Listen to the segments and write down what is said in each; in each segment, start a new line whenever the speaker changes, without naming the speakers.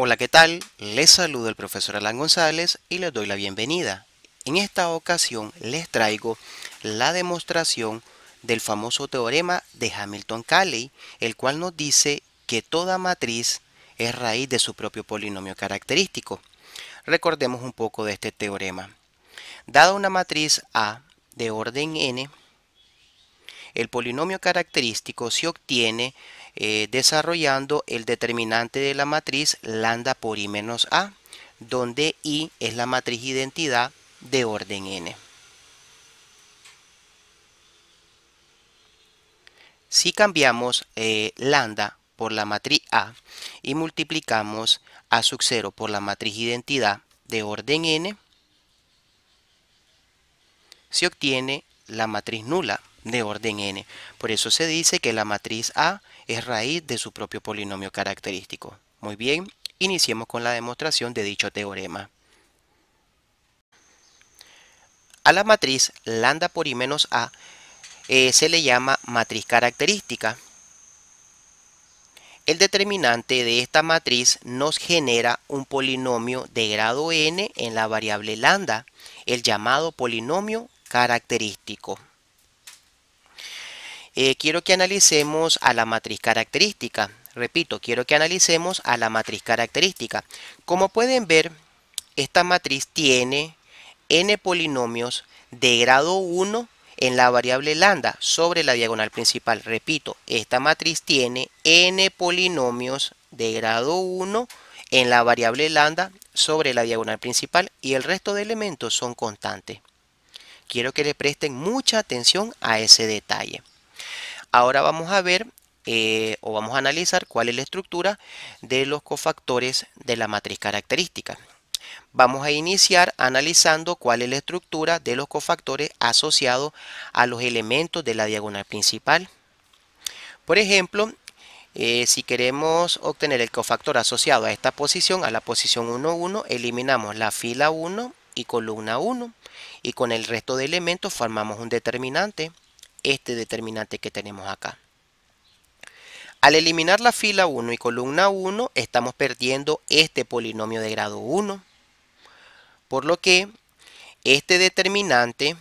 Hola, ¿qué tal? Les saludo el profesor Alan González y les doy la bienvenida. En esta ocasión les traigo la demostración del famoso teorema de Hamilton-Cayley, el cual nos dice que toda matriz es raíz de su propio polinomio característico. Recordemos un poco de este teorema. Dada una matriz A de orden n, el polinomio característico se obtiene eh, desarrollando el determinante de la matriz lambda por i menos a, donde i es la matriz identidad de orden n. Si cambiamos eh, lambda por la matriz A y multiplicamos A sub 0 por la matriz identidad de orden n, se obtiene la matriz nula de orden n. Por eso se dice que la matriz A es raíz de su propio polinomio característico. Muy bien, iniciemos con la demostración de dicho teorema. A la matriz lambda por i menos a eh, se le llama matriz característica. El determinante de esta matriz nos genera un polinomio de grado n en la variable lambda, el llamado polinomio característico. Eh, quiero que analicemos a la matriz característica. Repito, quiero que analicemos a la matriz característica. Como pueden ver, esta matriz tiene n polinomios de grado 1 en la variable lambda sobre la diagonal principal. Repito, esta matriz tiene n polinomios de grado 1 en la variable lambda sobre la diagonal principal y el resto de elementos son constantes. Quiero que le presten mucha atención a ese detalle. Ahora vamos a ver eh, o vamos a analizar cuál es la estructura de los cofactores de la matriz característica. Vamos a iniciar analizando cuál es la estructura de los cofactores asociados a los elementos de la diagonal principal. Por ejemplo, eh, si queremos obtener el cofactor asociado a esta posición, a la posición 1, eliminamos la fila 1 y columna 1 y con el resto de elementos formamos un determinante este determinante que tenemos acá. Al eliminar la fila 1 y columna 1, estamos perdiendo este polinomio de grado 1. Por lo que este determinante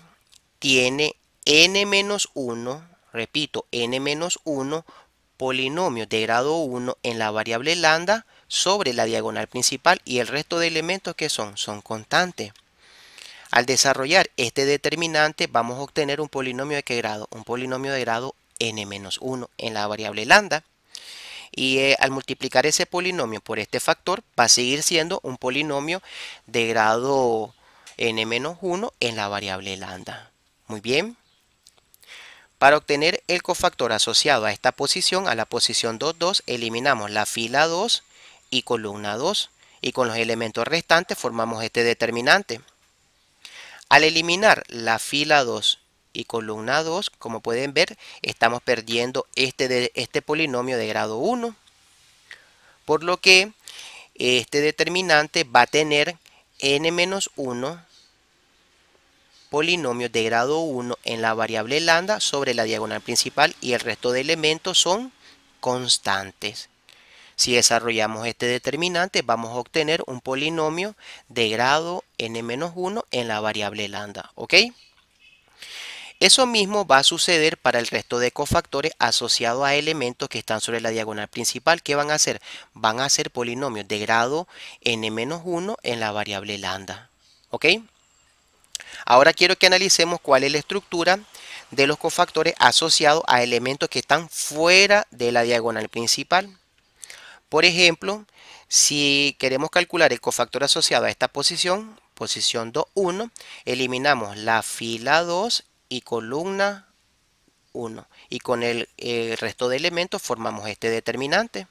tiene n-1, repito, n-1 polinomio de grado 1 en la variable lambda sobre la diagonal principal y el resto de elementos que son, son constantes. Al desarrollar este determinante vamos a obtener un polinomio de qué grado? Un polinomio de grado n-1 en la variable lambda. Y eh, al multiplicar ese polinomio por este factor va a seguir siendo un polinomio de grado n-1 en la variable lambda. Muy bien. Para obtener el cofactor asociado a esta posición, a la posición 2, 2, eliminamos la fila 2 y columna 2. Y con los elementos restantes formamos este determinante. Al eliminar la fila 2 y columna 2, como pueden ver, estamos perdiendo este, este polinomio de grado 1. Por lo que este determinante va a tener n-1 polinomios de grado 1 en la variable lambda sobre la diagonal principal y el resto de elementos son constantes. Si desarrollamos este determinante, vamos a obtener un polinomio de grado n-1 en la variable lambda, ¿ok? Eso mismo va a suceder para el resto de cofactores asociados a elementos que están sobre la diagonal principal. ¿Qué van a hacer? Van a ser polinomios de grado n-1 en la variable lambda. ¿Ok? Ahora quiero que analicemos cuál es la estructura de los cofactores asociados a elementos que están fuera de la diagonal principal. Por ejemplo, si queremos calcular el cofactor asociado a esta posición, posición 2, 1, eliminamos la fila 2 y columna 1. Y con el, resto de elementos formamos este determinante.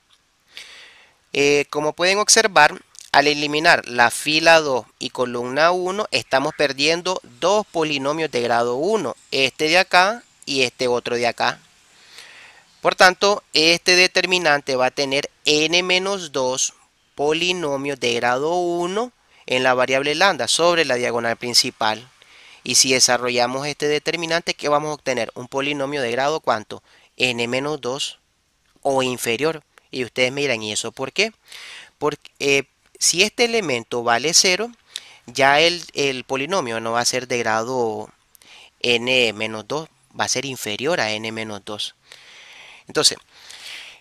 Eh, como pueden observar, al eliminar la fila 2 y columna 1, estamos perdiendo dos polinomios de grado 1, este de acá y este otro de acá. Por tanto, este determinante va a tener n-2 polinomios de grado 1 en la variable lambda sobre la diagonal principal. Y si desarrollamos este determinante, ¿qué vamos a obtener? Un polinomio de grado ¿cuánto? n-2 o inferior. Y ustedes me ¿y eso por qué? Porque eh, si este elemento vale 0, ya el, el, polinomio no va a ser de grado n-2, va a ser inferior a n-2. Entonces,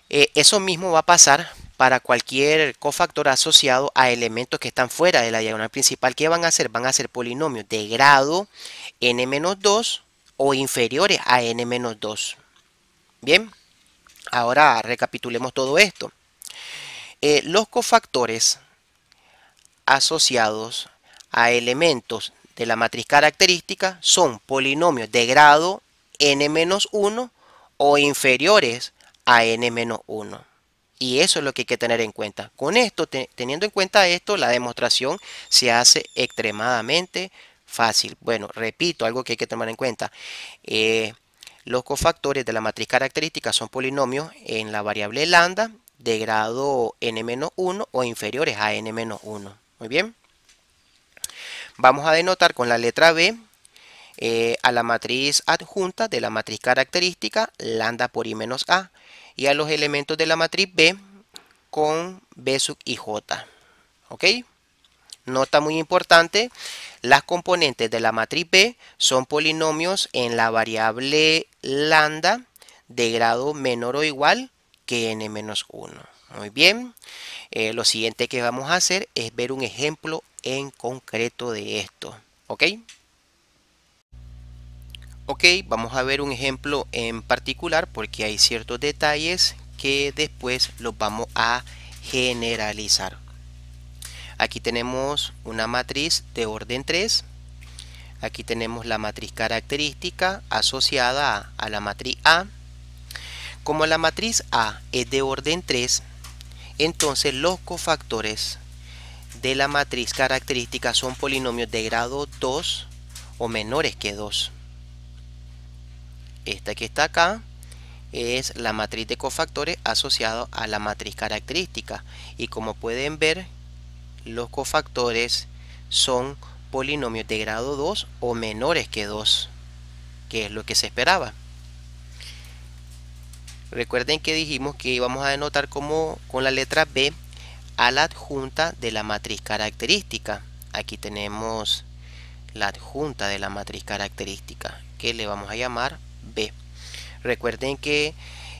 eh, eso mismo va a pasar para cualquier cofactor asociado a elementos que están fuera de la diagonal principal. ¿Qué van a hacer? Van a ser polinomios de grado n-2 o inferiores a n-2. Bien, ahora recapitulemos todo esto. Eh, los cofactores asociados a elementos de la matriz característica son polinomios de grado n-1 o inferiores a n-1. Y eso es lo que hay que tener en cuenta. Con esto, teniendo en cuenta esto, la demostración se hace extremadamente fácil. Bueno, repito, algo que hay que tomar en cuenta. Eh, los cofactores de la matriz característica son polinomios en la variable lambda de grado n-1 o inferiores a n-1. Muy bien. Vamos a denotar con la letra B eh, a la matriz adjunta de la matriz característica lambda por i menos a y a los elementos de la matriz b con b sub i j. ¿Ok? Nota muy importante, las componentes de la matriz B son polinomios en la variable lambda de grado menor o igual que n-1. menos Muy bien, eh, lo siguiente que vamos a hacer es ver un ejemplo en concreto de esto. ¿Ok? Ok, vamos a ver un ejemplo en particular porque hay ciertos detalles que después los vamos a generalizar. Aquí tenemos una matriz de orden 3. Aquí tenemos la matriz característica asociada a, la matriz A. Como la matriz A es de orden 3, entonces los cofactores de la matriz característica son polinomios de grado 2 o menores que 2. Esta que está acá es la matriz de cofactores asociado a la matriz característica. Y como pueden ver, los cofactores son polinomios de grado 2 o menores que 2, que es lo que se esperaba. Recuerden que dijimos que íbamos a denotar como con la letra B a la adjunta de la matriz característica. Aquí tenemos la adjunta de la matriz característica, que le vamos a llamar Recuerden que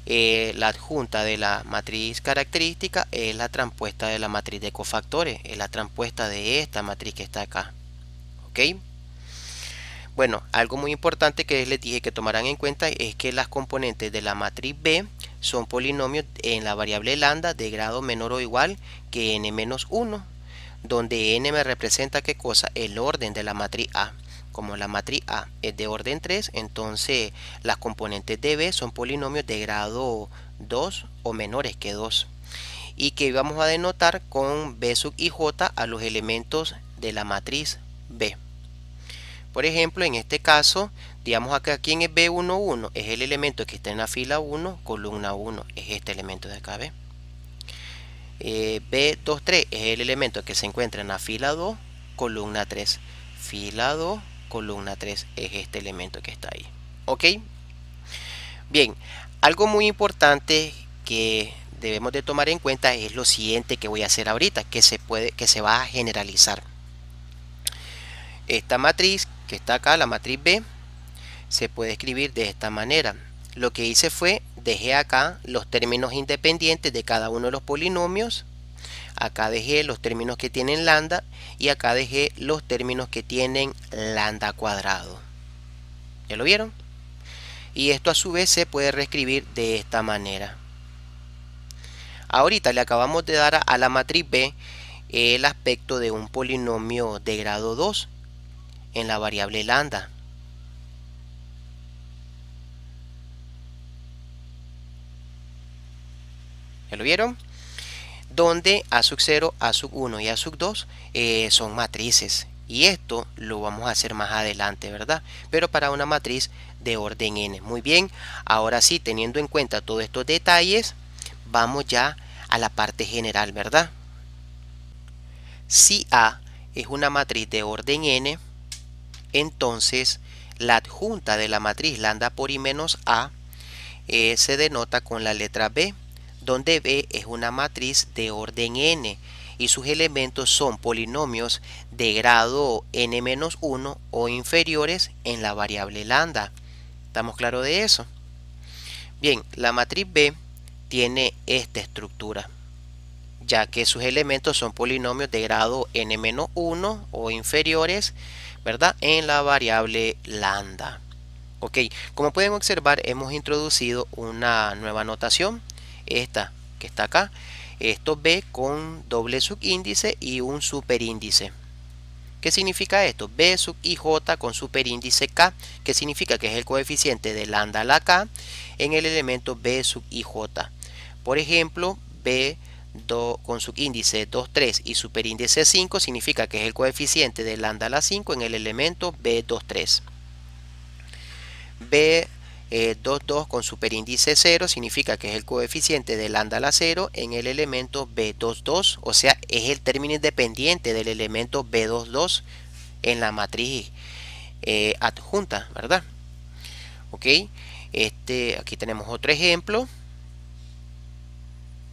eh, la adjunta de la matriz característica es la transpuesta de la matriz de cofactores, es la transpuesta de esta matriz que está acá. ¿Ok? Bueno, algo muy importante que les dije que tomarán en cuenta es que las componentes de la matriz B son polinomios en la variable lambda de grado menor o igual que n-1, donde n me representa qué cosa, el orden de la matriz A como la matriz A es de orden 3, entonces las componentes de B son polinomios de grado 2 o menores que 2 y que vamos a denotar con B sub y j a los elementos de la matriz B. Por ejemplo, en este caso, digamos acá aquí en B11, es el elemento que está en la fila 1, columna 1, es este elemento de acá, eh, B. B23 es el elemento que se encuentra en la fila 2, columna 3, fila 2, columna 3 es este elemento que está ahí. ¿Ok? Bien, algo muy importante que debemos de tomar en cuenta es lo siguiente que voy a hacer ahorita, que se, puede, que se va a generalizar. Esta matriz que está acá, la matriz B, se puede escribir de esta manera. Lo que hice fue, dejé acá los términos independientes de cada uno de los polinomios acá dejé los términos que tienen lambda y acá dejé los términos que tienen lambda cuadrado. ¿Ya lo vieron? Y esto a su vez se puede reescribir de esta manera. Ahorita le acabamos de dar a la matriz B el aspecto de un polinomio de grado 2 en la variable lambda. ¿Ya lo vieron? donde A sub 0, A sub 1 y A sub 2 son matrices. Y esto lo vamos a hacer más adelante, ¿verdad? Pero para una matriz de orden n. Muy bien, ahora sí, teniendo en cuenta todos estos detalles, vamos ya a la parte general, ¿verdad? Si A es una matriz de orden n, entonces la adjunta de la matriz lambda por i menos A eh, se denota con la letra B donde B es una matriz de orden n y sus elementos son polinomios de grado n-1 o inferiores en la variable lambda. ¿Estamos claros de eso? Bien, la matriz B tiene esta estructura, ya que sus elementos son polinomios de grado n-1 o inferiores, ¿verdad? En la variable lambda. Ok, como pueden observar, hemos introducido una nueva notación esta que está acá, esto B con doble subíndice y un superíndice. ¿Qué significa esto? B sub ij con superíndice K, que significa que es el coeficiente de lambda a la K en el elemento B sub ij Por ejemplo, B con subíndice 2, 3 y superíndice 5 significa que es el coeficiente de lambda a la 5 en el elemento B2, 3. B 22 eh, 2, con superíndice 0 significa que es el coeficiente de lambda 0 en el elemento B22, o sea, es el término independiente del elemento B22 en la matriz eh, adjunta, ¿verdad? Ok, este, aquí tenemos otro ejemplo.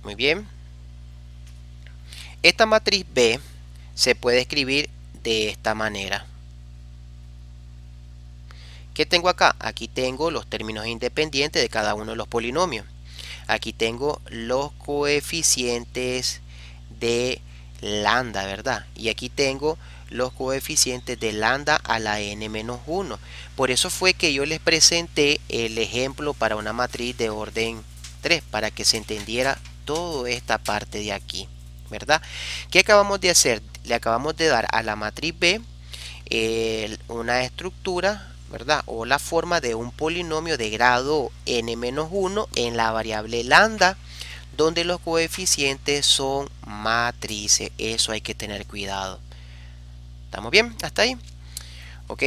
Muy bien. Esta matriz B se puede escribir de esta manera. ¿Qué tengo acá? Aquí tengo los términos independientes de cada uno de los polinomios. Aquí tengo los coeficientes de lambda, ¿verdad? Y aquí tengo los coeficientes de lambda a la n-1. Por eso fue que yo les presenté el ejemplo para una matriz de orden 3, para que se entendiera toda esta parte de aquí, ¿verdad? ¿Qué acabamos de hacer? Le acabamos de dar a la matriz B eh, una estructura ¿verdad? O la forma de un polinomio de grado n-1 en la variable lambda, donde los coeficientes son matrices. Eso hay que tener cuidado. ¿Estamos bien? ¿Hasta ahí? ¿Ok?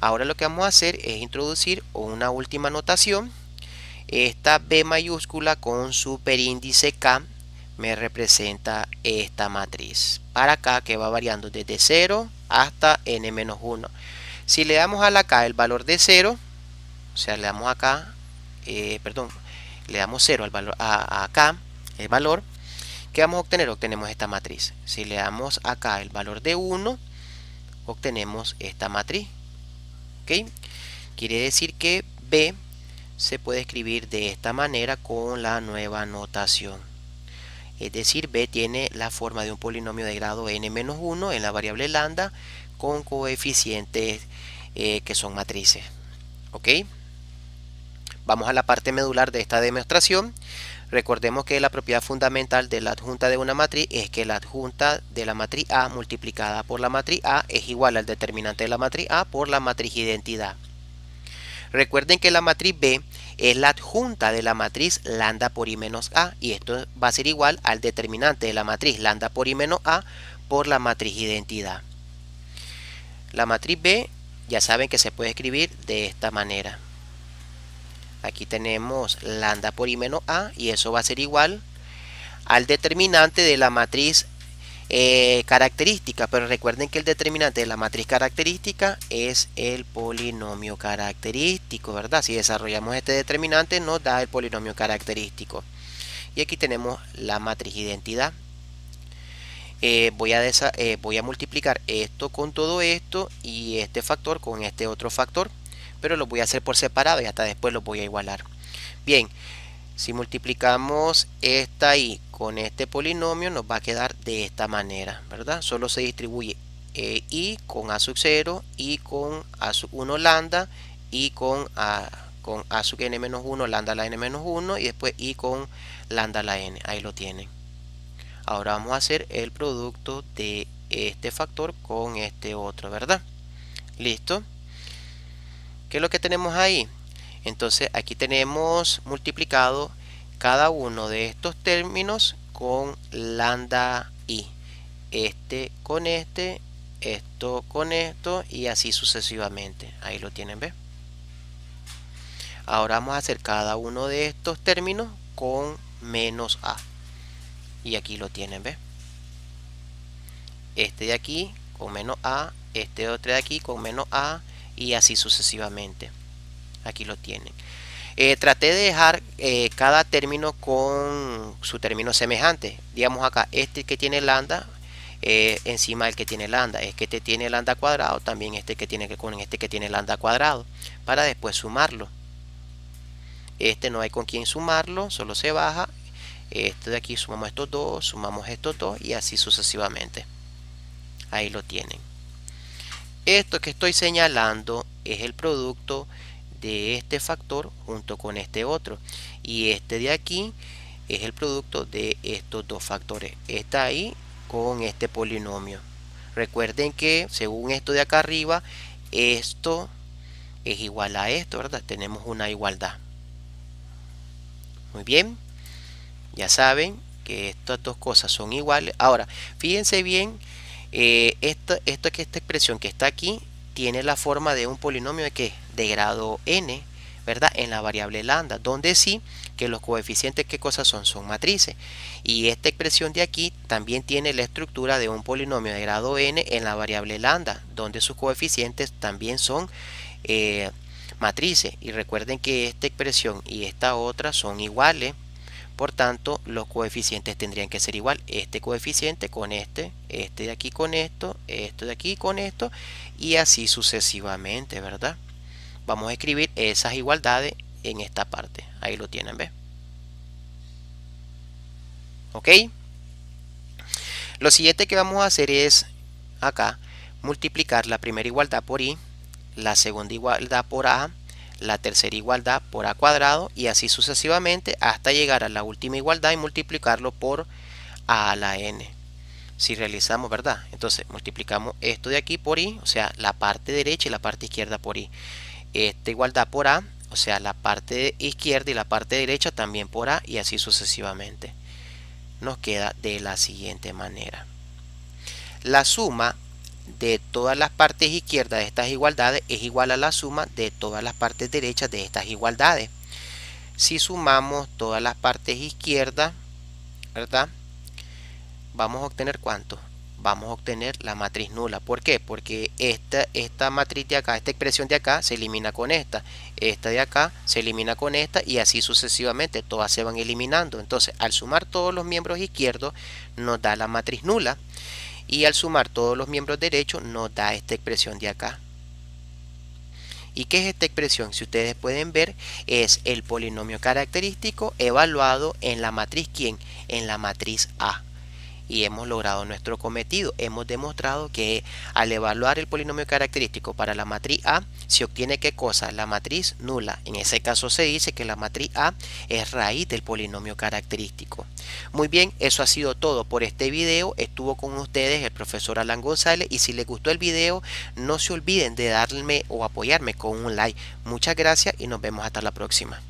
Ahora lo que vamos a hacer es introducir una última notación. Esta B mayúscula con superíndice K me representa esta matriz para acá que va variando desde 0 hasta n-1 si le damos a la K el valor de 0 o sea le damos acá eh, perdón le damos 0 al valor a, a acá el valor que vamos a obtener obtenemos esta matriz si le damos acá el valor de 1 obtenemos esta matriz ¿ok? quiere decir que b se puede escribir de esta manera con la nueva notación es decir, b tiene la forma de un polinomio de grado n-1 en la variable lambda con coeficientes eh, que son matrices. ¿Ok? Vamos a la parte medular de esta demostración. Recordemos que la propiedad fundamental de la adjunta de una matriz es que la adjunta de la matriz A multiplicada por la matriz A es igual al determinante de la matriz A por la matriz identidad. Recuerden que la matriz B es la adjunta de la matriz lambda por i menos a y esto va a ser igual al determinante de la matriz lambda por i menos a por la matriz identidad. La matriz B ya saben que se puede escribir de esta manera. Aquí tenemos lambda por i menos a y eso va a ser igual al determinante de la matriz eh, característica, pero recuerden que el determinante de la matriz característica es el polinomio característico, ¿verdad? Si desarrollamos este determinante nos da el polinomio característico. Y aquí tenemos la matriz identidad. Eh, voy, a eh, voy a multiplicar esto con todo esto y este factor con este otro factor, pero lo voy a hacer por separado y hasta después lo voy a igualar. Bien, si multiplicamos esta i con este polinomio nos va a quedar de esta manera, ¿verdad? Solo se distribuye eh, i con a sub 0, y con a sub 1 lambda, Y con a, con a sub n-1 lambda la n-1 menos y después i con lambda la n. Ahí lo tienen. Ahora vamos a hacer el producto de este factor con este otro, ¿verdad? Listo. ¿Qué es lo que tenemos ahí? Entonces aquí tenemos multiplicado cada uno de estos términos con lambda i. Este con este, esto con esto y así sucesivamente. Ahí lo tienen, ¿ves? Ahora vamos a hacer cada uno de estos términos con menos a. Y aquí lo tienen, ¿ves? Este de aquí con menos a, este otro de aquí con menos a y así sucesivamente. Aquí lo tienen. Eh, traté de dejar eh, cada término con su término semejante. Digamos acá, este que tiene lambda eh, encima del que tiene lambda. Es este que este tiene lambda cuadrado, también este que tiene que con este que tiene lambda cuadrado. Para después sumarlo. Este no hay con quien sumarlo, solo se baja. esto de aquí sumamos estos dos, sumamos estos dos y así sucesivamente. Ahí lo tienen. Esto que estoy señalando es el producto de este factor junto con este otro. Y este de aquí es el producto de estos dos factores. Está ahí con este polinomio. Recuerden que según esto de acá arriba, esto es igual a esto, ¿verdad? Tenemos una igualdad. Muy bien. Ya saben que estas dos cosas son iguales. Ahora, fíjense bien, eh, esta, esta, esta expresión que está aquí tiene la forma de un polinomio de qué? de grado n, ¿verdad? En la variable lambda, donde sí que los coeficientes, ¿qué cosas son? Son matrices. Y esta expresión de aquí también tiene la estructura de un polinomio de grado n en la variable lambda, donde sus coeficientes también son eh, matrices. Y recuerden que esta expresión y esta otra son iguales, por tanto, los coeficientes tendrían que ser igual. Este coeficiente con este, este de aquí con esto, esto de aquí con esto, y así sucesivamente, ¿verdad? vamos a escribir esas igualdades en esta parte. Ahí lo tienen, ¿ves? ¿Ok? Lo siguiente que vamos a hacer es, acá, multiplicar la primera igualdad por i, la segunda igualdad por a, la tercera igualdad por a cuadrado y así sucesivamente hasta llegar a la última igualdad y multiplicarlo por a a la n. Si realizamos, ¿verdad? Entonces multiplicamos esto de aquí por i, o sea, la parte derecha y la parte izquierda por i esta igualdad por A, o sea, la parte izquierda y la parte derecha también por A y así sucesivamente. Nos queda de la siguiente manera. La suma de todas las partes izquierdas de estas igualdades es igual a la suma de todas las partes derechas de estas igualdades. Si sumamos todas las partes izquierdas, ¿verdad? Vamos a obtener cuánto? vamos a obtener la matriz nula. ¿Por qué? Porque esta, esta matriz de acá, esta expresión de acá se elimina con esta, esta de acá se elimina con esta y así sucesivamente, todas se van eliminando. Entonces, al sumar todos los miembros izquierdos nos da la matriz nula y al sumar todos los miembros derechos nos da esta expresión de acá. ¿Y qué es esta expresión? Si ustedes pueden ver, es el polinomio característico evaluado en la matriz ¿quién? En la matriz A y hemos logrado nuestro cometido. Hemos demostrado que al evaluar el polinomio característico para la matriz A, se obtiene qué cosa? La matriz nula. En ese caso se dice que la matriz A es raíz del polinomio característico. Muy bien, eso ha sido todo por este video. Estuvo con ustedes el profesor Alan González y si les gustó el video, no se olviden de darme o apoyarme con un like. Muchas gracias y nos vemos hasta la próxima.